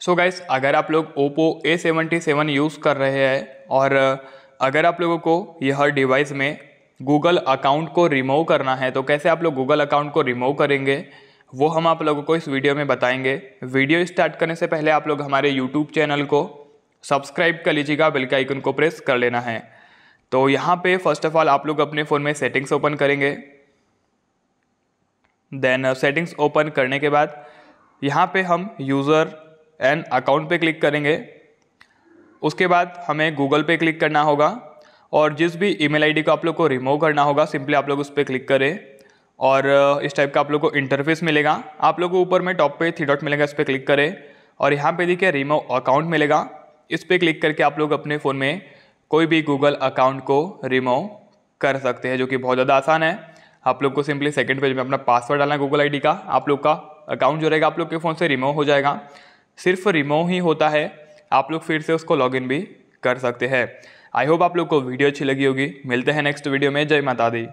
सो so guys अगर आप लोग Oppo A seventy seven use कर रहे हैं और अगर आप लोगों को यह डिवाइस में गूगल अकाउंट को रिमूव करना है तो कैसे आप लोग गूगल अकाउंट को रिमूव करेंगे वो हम आप लोगों को इस वीडियो में बताएंगे वीडियो स्टार्ट करने से पहले आप लोग हमारे यूट्यूब चैनल को सब्सक्राइब कर लीजिएगा बेल आइकन को प्रेस कर लेना है तो यहाँ पे फर्स्ट ऑफ ऑल आप लोग अपने फ़ोन में सेटिंग्स ओपन करेंगे देन सेटिंग्स ओपन करने के बाद यहाँ पे हम यूज़र एंड अकाउंट पे क्लिक करेंगे उसके बाद हमें गूगल पे क्लिक करना होगा और जिस भी ईमेल आईडी को आप लोग को रिमूव करना होगा सिंपली आप लोग उस पर क्लिक करें और इस टाइप का आप लोग को इंटरफेस मिलेगा आप लोग को ऊपर में टॉप पे थ्री डॉट मिलेगा इस पर क्लिक करें और यहाँ पे देखिए रिमूव अकाउंट मिलेगा इस पर क्लिक करके आप लोग अपने फ़ोन में कोई भी गूगल अकाउंट को रिमूव कर सकते हैं जो कि बहुत ज़्यादा आसान है आप लोग को सिंपली सेकेंड पेज में अपना पासवर्ड डालना गूगल आईडी का आप लोग का अकाउंट जो रहेगा आप लोग के फ़ोन से रिमूव हो जाएगा सिर्फ रिमूव ही होता है आप लोग फिर से उसको लॉगिन भी कर सकते हैं आई होप आप लोग को वीडियो अच्छी लगी होगी मिलते हैं नेक्स्ट वीडियो में जय माता दी